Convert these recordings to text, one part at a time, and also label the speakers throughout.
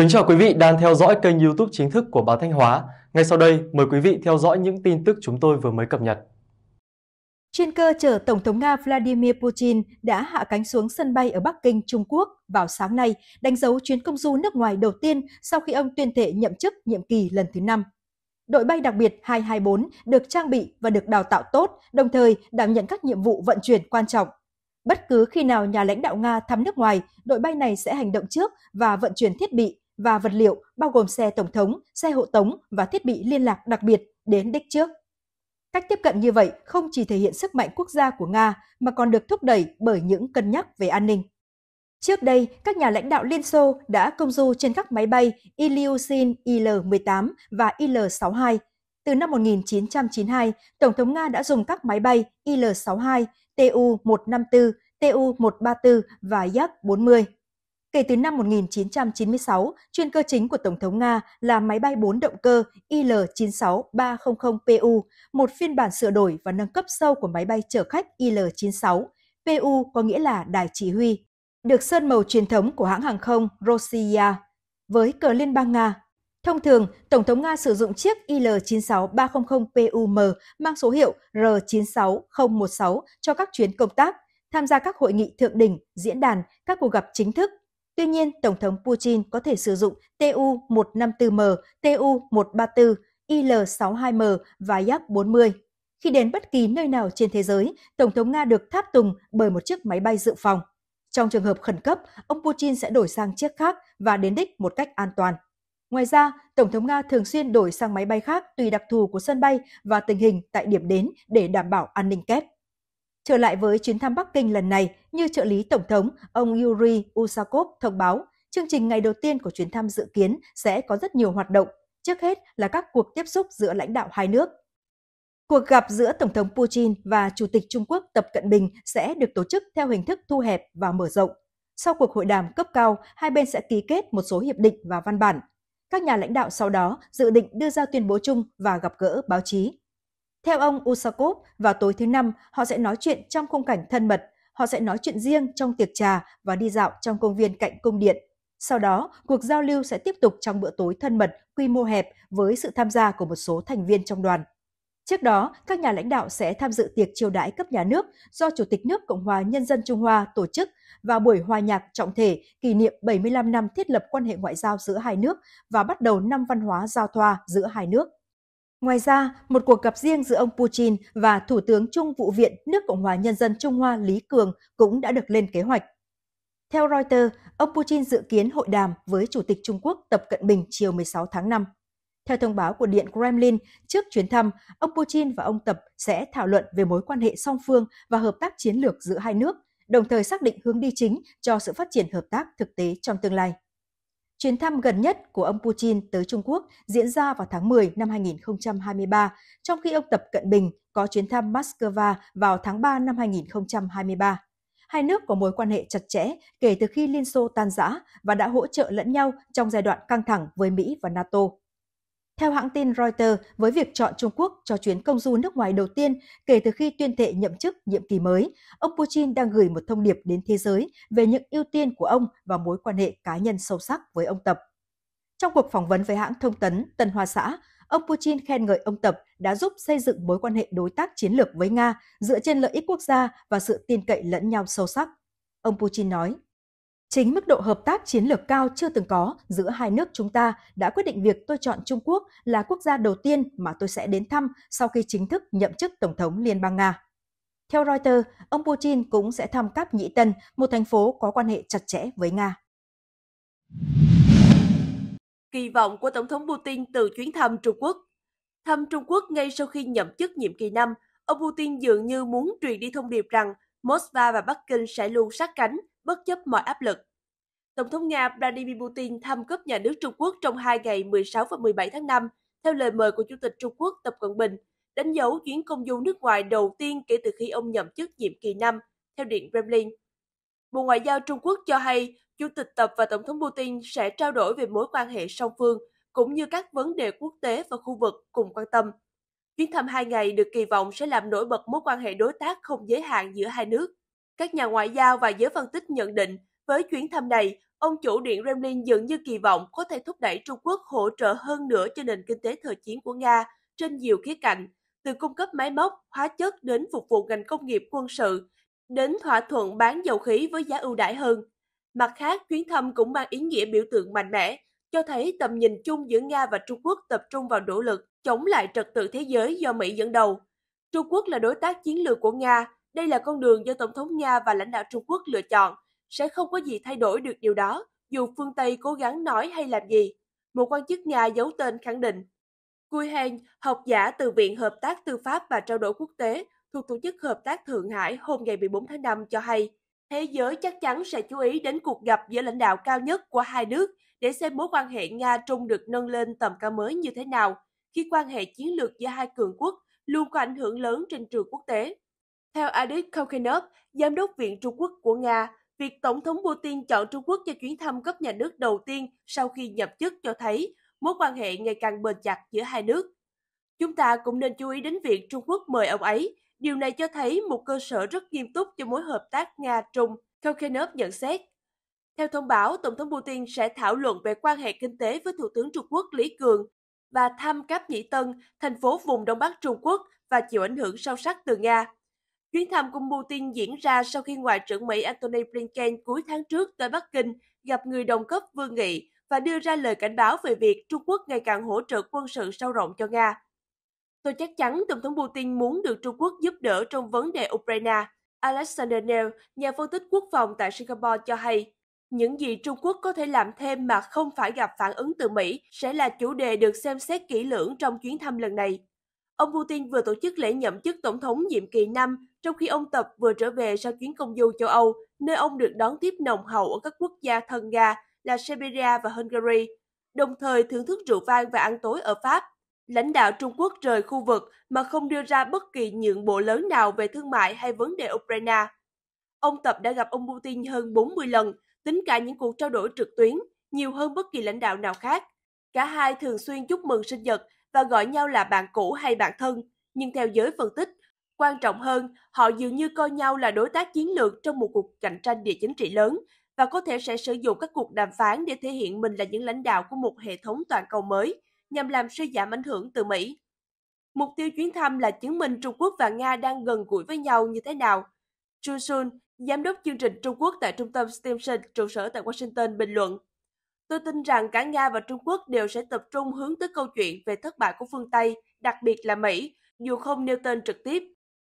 Speaker 1: Kính chào quý vị đang theo dõi kênh YouTube chính thức của báo Thanh Hóa. Ngay sau đây, mời quý vị theo dõi những tin tức chúng tôi vừa mới cập nhật.
Speaker 2: Trên cơ chở Tổng thống Nga Vladimir Putin đã hạ cánh xuống sân bay ở Bắc Kinh, Trung Quốc vào sáng nay, đánh dấu chuyến công du nước ngoài đầu tiên sau khi ông tuyên thệ nhậm chức nhiệm kỳ lần thứ năm. Đội bay đặc biệt 224 được trang bị và được đào tạo tốt, đồng thời đảm nhận các nhiệm vụ vận chuyển quan trọng. Bất cứ khi nào nhà lãnh đạo Nga thăm nước ngoài, đội bay này sẽ hành động trước và vận chuyển thiết bị, và vật liệu bao gồm xe tổng thống, xe hộ tống và thiết bị liên lạc đặc biệt đến đích trước. Cách tiếp cận như vậy không chỉ thể hiện sức mạnh quốc gia của Nga mà còn được thúc đẩy bởi những cân nhắc về an ninh. Trước đây, các nhà lãnh đạo Liên Xô đã công du trên các máy bay Ilyushin Il-18 và Il-62. Từ năm 1992, Tổng thống Nga đã dùng các máy bay Il-62, Tu-154, Tu-134 và Yak-40 Kể từ năm 1996, chuyên cơ chính của Tổng thống Nga là máy bay 4 động cơ Il-96-300PU, một phiên bản sửa đổi và nâng cấp sâu của máy bay chở khách Il-96. PU có nghĩa là đài chỉ huy, được sơn màu truyền thống của hãng hàng không Rossiya với cờ Liên bang Nga. Thông thường, Tổng thống Nga sử dụng chiếc Il-96-300PUM mang số hiệu R96016 cho các chuyến công tác, tham gia các hội nghị thượng đỉnh, diễn đàn, các cuộc gặp chính thức Tuy nhiên, Tổng thống Putin có thể sử dụng Tu-154M, Tu-134, IL-62M và Yak-40. Khi đến bất kỳ nơi nào trên thế giới, Tổng thống Nga được tháp tùng bởi một chiếc máy bay dự phòng. Trong trường hợp khẩn cấp, ông Putin sẽ đổi sang chiếc khác và đến đích một cách an toàn. Ngoài ra, Tổng thống Nga thường xuyên đổi sang máy bay khác tùy đặc thù của sân bay và tình hình tại điểm đến để đảm bảo an ninh kép. Trở lại với chuyến thăm Bắc Kinh lần này, như trợ lý Tổng thống, ông Yuri Usakov thông báo, chương trình ngày đầu tiên của chuyến thăm dự kiến sẽ có rất nhiều hoạt động, trước hết là các cuộc tiếp xúc giữa lãnh đạo hai nước. Cuộc gặp giữa Tổng thống Putin và Chủ tịch Trung Quốc Tập Cận Bình sẽ được tổ chức theo hình thức thu hẹp và mở rộng. Sau cuộc hội đàm cấp cao, hai bên sẽ ký kết một số hiệp định và văn bản. Các nhà lãnh đạo sau đó dự định đưa ra tuyên bố chung và gặp gỡ báo chí. Theo ông Usakov, vào tối thứ Năm, họ sẽ nói chuyện trong khung cảnh thân mật, họ sẽ nói chuyện riêng trong tiệc trà và đi dạo trong công viên cạnh cung điện. Sau đó, cuộc giao lưu sẽ tiếp tục trong bữa tối thân mật, quy mô hẹp với sự tham gia của một số thành viên trong đoàn. Trước đó, các nhà lãnh đạo sẽ tham dự tiệc chiêu đãi cấp nhà nước do Chủ tịch nước Cộng hòa Nhân dân Trung Hoa tổ chức và buổi hòa nhạc trọng thể kỷ niệm 75 năm thiết lập quan hệ ngoại giao giữa hai nước và bắt đầu năm văn hóa giao thoa giữa hai nước. Ngoài ra, một cuộc gặp riêng giữa ông Putin và Thủ tướng Trung vụ viện nước Cộng hòa Nhân dân Trung Hoa Lý Cường cũng đã được lên kế hoạch. Theo Reuters, ông Putin dự kiến hội đàm với Chủ tịch Trung Quốc Tập Cận Bình chiều 16 tháng 5. Theo thông báo của Điện Kremlin, trước chuyến thăm, ông Putin và ông Tập sẽ thảo luận về mối quan hệ song phương và hợp tác chiến lược giữa hai nước, đồng thời xác định hướng đi chính cho sự phát triển hợp tác thực tế trong tương lai. Chuyến thăm gần nhất của ông Putin tới Trung Quốc diễn ra vào tháng 10 năm 2023, trong khi ông Tập Cận Bình có chuyến thăm Moscow vào tháng 3 năm 2023. Hai nước có mối quan hệ chặt chẽ kể từ khi Liên Xô tan rã và đã hỗ trợ lẫn nhau trong giai đoạn căng thẳng với Mỹ và NATO. Theo hãng tin Reuters, với việc chọn Trung Quốc cho chuyến công du nước ngoài đầu tiên kể từ khi tuyên thệ nhậm chức nhiệm kỳ mới, ông Putin đang gửi một thông điệp đến thế giới về những ưu tiên của ông và mối quan hệ cá nhân sâu sắc với ông Tập. Trong cuộc phỏng vấn với hãng thông tấn Tân Hoa Xã, ông Putin khen ngợi ông Tập đã giúp xây dựng mối quan hệ đối tác chiến lược với Nga dựa trên lợi ích quốc gia và sự tin cậy lẫn nhau sâu sắc. Ông Putin nói, Chính mức độ hợp tác chiến lược cao chưa từng có giữa hai nước chúng ta đã quyết định việc tôi chọn Trung Quốc là quốc gia đầu tiên mà tôi sẽ đến thăm sau khi chính thức nhậm chức Tổng thống Liên bang Nga. Theo Reuters, ông Putin cũng sẽ thăm Cáp Nhĩ Tân, một thành phố có quan hệ chặt chẽ với Nga.
Speaker 1: Kỳ vọng của Tổng thống Putin từ chuyến thăm Trung Quốc Thăm Trung Quốc ngay sau khi nhậm chức nhiệm kỳ năm, ông Putin dường như muốn truyền đi thông điệp rằng Moscow và Bắc Kinh sẽ luôn sát cánh bất chấp mọi áp lực. Tổng thống Nga Vladimir Putin thăm cấp nhà nước Trung Quốc trong hai ngày 16 và 17 tháng 5, theo lời mời của Chủ tịch Trung Quốc Tập Cận Bình, đánh dấu chuyến công du nước ngoài đầu tiên kể từ khi ông nhậm chức nhiệm kỳ năm theo Điện Kremlin. Bộ Ngoại giao Trung Quốc cho hay, Chủ tịch Tập và Tổng thống Putin sẽ trao đổi về mối quan hệ song phương, cũng như các vấn đề quốc tế và khu vực cùng quan tâm. Chuyến thăm hai ngày được kỳ vọng sẽ làm nổi bật mối quan hệ đối tác không giới hạn giữa hai nước. Các nhà ngoại giao và giới phân tích nhận định, với chuyến thăm này, ông chủ Điện Kremlin dường như kỳ vọng có thể thúc đẩy Trung Quốc hỗ trợ hơn nữa cho nền kinh tế thời chiến của Nga trên nhiều khía cạnh, từ cung cấp máy móc, hóa chất đến phục vụ ngành công nghiệp quân sự, đến thỏa thuận bán dầu khí với giá ưu đãi hơn. Mặt khác, chuyến thăm cũng mang ý nghĩa biểu tượng mạnh mẽ, cho thấy tầm nhìn chung giữa Nga và Trung Quốc tập trung vào nỗ lực chống lại trật tự thế giới do Mỹ dẫn đầu. Trung Quốc là đối tác chiến lược của Nga, đây là con đường do Tổng thống Nga và lãnh đạo Trung Quốc lựa chọn. Sẽ không có gì thay đổi được điều đó, dù phương Tây cố gắng nói hay làm gì. Một quan chức Nga giấu tên khẳng định. Cui Heng, học giả từ Viện Hợp tác Tư pháp và Trao đổi Quốc tế thuộc Tổ chức Hợp tác Thượng Hải hôm ngày 14 tháng 5 cho hay, thế giới chắc chắn sẽ chú ý đến cuộc gặp giữa lãnh đạo cao nhất của hai nước để xem mối quan hệ Nga-Trung được nâng lên tầm cao mới như thế nào, khi quan hệ chiến lược giữa hai cường quốc luôn có ảnh hưởng lớn trên trường quốc tế. Theo Adit Kokhinov, Giám đốc Viện Trung Quốc của Nga, việc Tổng thống Putin chọn Trung Quốc cho chuyến thăm cấp nhà nước đầu tiên sau khi nhậm chức cho thấy mối quan hệ ngày càng bền chặt giữa hai nước. Chúng ta cũng nên chú ý đến việc Trung Quốc mời ông ấy. Điều này cho thấy một cơ sở rất nghiêm túc cho mối hợp tác Nga-Trung, Kokhinov nhận xét. Theo thông báo, Tổng thống Putin sẽ thảo luận về quan hệ kinh tế với Thủ tướng Trung Quốc Lý Cường và thăm Cáp Nhĩ Tân, thành phố vùng Đông Bắc Trung Quốc và chịu ảnh hưởng sâu sắc từ Nga. Chuyến thăm của Putin diễn ra sau khi Ngoại trưởng Mỹ Antony Blinken cuối tháng trước tới Bắc Kinh gặp người đồng cấp Vương Nghị và đưa ra lời cảnh báo về việc Trung Quốc ngày càng hỗ trợ quân sự sâu rộng cho Nga. Tôi chắc chắn Tổng thống Putin muốn được Trung Quốc giúp đỡ trong vấn đề Ukraine. Alexander Neil, nhà phân tích quốc phòng tại Singapore cho hay, những gì Trung Quốc có thể làm thêm mà không phải gặp phản ứng từ Mỹ sẽ là chủ đề được xem xét kỹ lưỡng trong chuyến thăm lần này. Ông Putin vừa tổ chức lễ nhậm chức tổng thống nhiệm kỳ 5, trong khi ông Tập vừa trở về sau chuyến công du châu Âu, nơi ông được đón tiếp nồng hậu ở các quốc gia thân Nga là Serbia và Hungary, đồng thời thưởng thức rượu vang và ăn tối ở Pháp. Lãnh đạo Trung Quốc rời khu vực mà không đưa ra bất kỳ nhượng bộ lớn nào về thương mại hay vấn đề Ukraine. Ông Tập đã gặp ông Putin hơn 40 lần, tính cả những cuộc trao đổi trực tuyến, nhiều hơn bất kỳ lãnh đạo nào khác. Cả hai thường xuyên chúc mừng sinh nhật và gọi nhau là bạn cũ hay bạn thân. Nhưng theo giới phân tích, quan trọng hơn, họ dường như coi nhau là đối tác chiến lược trong một cuộc cạnh tranh địa chính trị lớn và có thể sẽ sử dụng các cuộc đàm phán để thể hiện mình là những lãnh đạo của một hệ thống toàn cầu mới nhằm làm suy giảm ảnh hưởng từ Mỹ. Mục tiêu chuyến thăm là chứng minh Trung Quốc và Nga đang gần gũi với nhau như thế nào. Chu Sun, giám đốc chương trình Trung Quốc tại trung tâm Stimson trụ sở tại Washington bình luận. Tôi tin rằng cả Nga và Trung Quốc đều sẽ tập trung hướng tới câu chuyện về thất bại của phương Tây, đặc biệt là Mỹ, dù không nêu tên trực tiếp.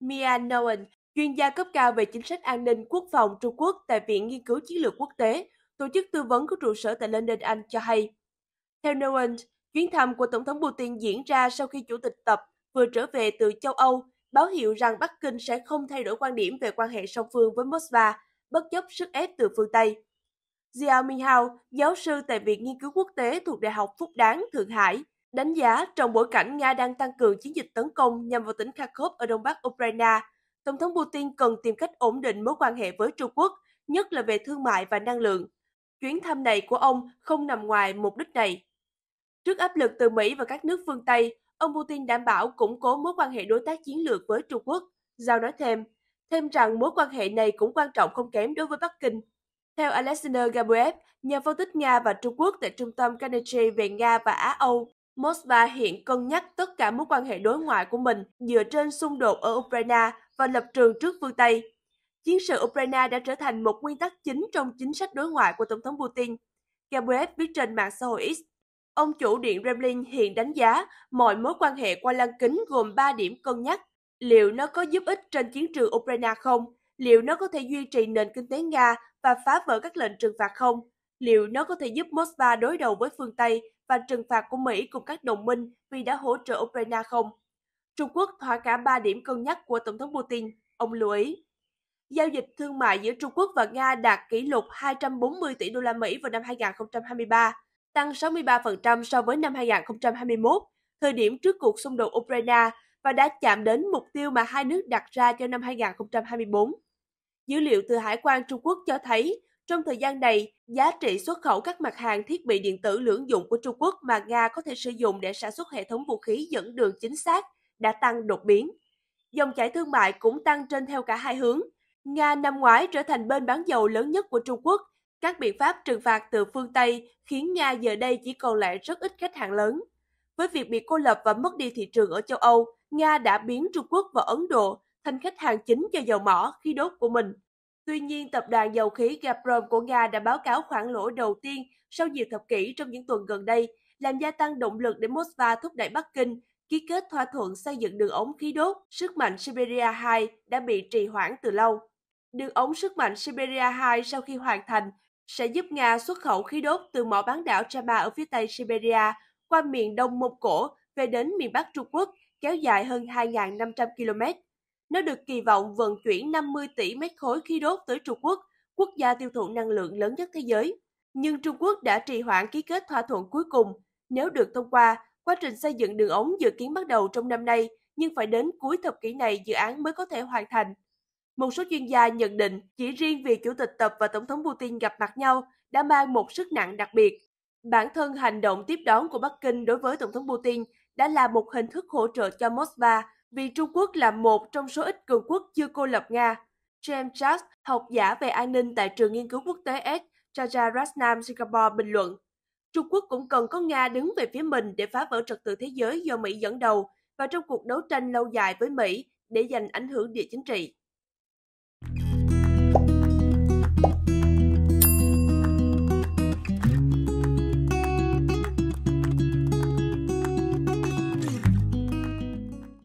Speaker 1: Mia Nolan, chuyên gia cấp cao về chính sách an ninh quốc phòng Trung Quốc tại Viện Nghiên cứu Chiến lược Quốc tế, tổ chức tư vấn có trụ sở tại London, Anh cho hay. Theo Nolan, chuyến thăm của Tổng thống Putin diễn ra sau khi Chủ tịch Tập vừa trở về từ châu Âu, báo hiệu rằng Bắc Kinh sẽ không thay đổi quan điểm về quan hệ song phương với Moscow, bất chấp sức ép từ phương Tây. Jia Mihao, giáo sư tại Viện Nghiên cứu Quốc tế thuộc Đại học Phúc Đáng, Thượng Hải, đánh giá trong bối cảnh Nga đang tăng cường chiến dịch tấn công nhằm vào tỉnh Kharkov ở đông bắc Ukraine, Tổng thống Putin cần tìm cách ổn định mối quan hệ với Trung Quốc, nhất là về thương mại và năng lượng. Chuyến thăm này của ông không nằm ngoài mục đích này. Trước áp lực từ Mỹ và các nước phương Tây, ông Putin đảm bảo củng cố mối quan hệ đối tác chiến lược với Trung Quốc. Giao nói thêm, thêm rằng mối quan hệ này cũng quan trọng không kém đối với Bắc Kinh theo Alexander Gabuev, nhà phân tích Nga và Trung Quốc tại Trung tâm Carnegie về Nga và Á Âu, Moscow hiện cân nhắc tất cả mối quan hệ đối ngoại của mình dựa trên xung đột ở Ukraine và lập trường trước phương Tây. Chiến sự Ukraine đã trở thành một nguyên tắc chính trong chính sách đối ngoại của Tổng thống Putin. Gabuev viết trên mạng xã hội X, ông chủ Điện Kremlin hiện đánh giá mọi mối quan hệ qua lăng kính gồm 3 điểm cân nhắc. Liệu nó có giúp ích trên chiến trường Ukraine không? Liệu nó có thể duy trì nền kinh tế Nga và phá vỡ các lệnh trừng phạt không? Liệu nó có thể giúp Moscow đối đầu với phương Tây và trừng phạt của Mỹ cùng các đồng minh vì đã hỗ trợ Ukraine không? Trung Quốc thỏa cả 3 điểm cân nhắc của Tổng thống Putin, ông lưu ý. Giao dịch thương mại giữa Trung Quốc và Nga đạt kỷ lục 240 tỷ đô la Mỹ vào năm 2023, tăng 63% so với năm 2021, thời điểm trước cuộc xung đột Ukraine và đã chạm đến mục tiêu mà hai nước đặt ra cho năm 2024. Dữ liệu từ Hải quan Trung Quốc cho thấy, trong thời gian này, giá trị xuất khẩu các mặt hàng thiết bị điện tử lưỡng dụng của Trung Quốc mà Nga có thể sử dụng để sản xuất hệ thống vũ khí dẫn đường chính xác đã tăng đột biến. Dòng chảy thương mại cũng tăng trên theo cả hai hướng. Nga năm ngoái trở thành bên bán dầu lớn nhất của Trung Quốc. Các biện pháp trừng phạt từ phương Tây khiến Nga giờ đây chỉ còn lại rất ít khách hàng lớn. Với việc bị cô lập và mất đi thị trường ở châu Âu, Nga đã biến Trung Quốc và Ấn Độ thanh khách hàng chính cho dầu mỏ, khí đốt của mình. Tuy nhiên, tập đoàn dầu khí Gazprom của Nga đã báo cáo khoản lỗ đầu tiên sau nhiều thập kỷ trong những tuần gần đây, làm gia tăng động lực để Moscow thúc đẩy Bắc Kinh ký kết thỏa thuận xây dựng đường ống khí đốt sức mạnh Siberia 2 đã bị trì hoãn từ lâu. Đường ống sức mạnh Siberia 2 sau khi hoàn thành sẽ giúp Nga xuất khẩu khí đốt từ mỏ bán đảo Chama ở phía tây Siberia qua miền đông Mông Cổ về đến miền bắc Trung Quốc kéo dài hơn 2.500 km. Nó được kỳ vọng vận chuyển 50 tỷ mét khối khí đốt tới Trung Quốc, quốc gia tiêu thụ năng lượng lớn nhất thế giới. Nhưng Trung Quốc đã trì hoãn ký kết thỏa thuận cuối cùng. Nếu được thông qua, quá trình xây dựng đường ống dự kiến bắt đầu trong năm nay, nhưng phải đến cuối thập kỷ này dự án mới có thể hoàn thành. Một số chuyên gia nhận định chỉ riêng việc Chủ tịch Tập và Tổng thống Putin gặp mặt nhau đã mang một sức nặng đặc biệt. Bản thân hành động tiếp đón của Bắc Kinh đối với Tổng thống Putin đã là một hình thức hỗ trợ cho Moscow vì Trung Quốc là một trong số ít cường quốc chưa cô lập Nga. James Chas, học giả về an ninh tại trường nghiên cứu quốc tế S, Jaja Ratnam Singapore bình luận. Trung Quốc cũng cần có Nga đứng về phía mình để phá vỡ trật tự thế giới do Mỹ dẫn đầu và trong cuộc đấu tranh lâu dài với Mỹ để giành ảnh hưởng địa chính trị.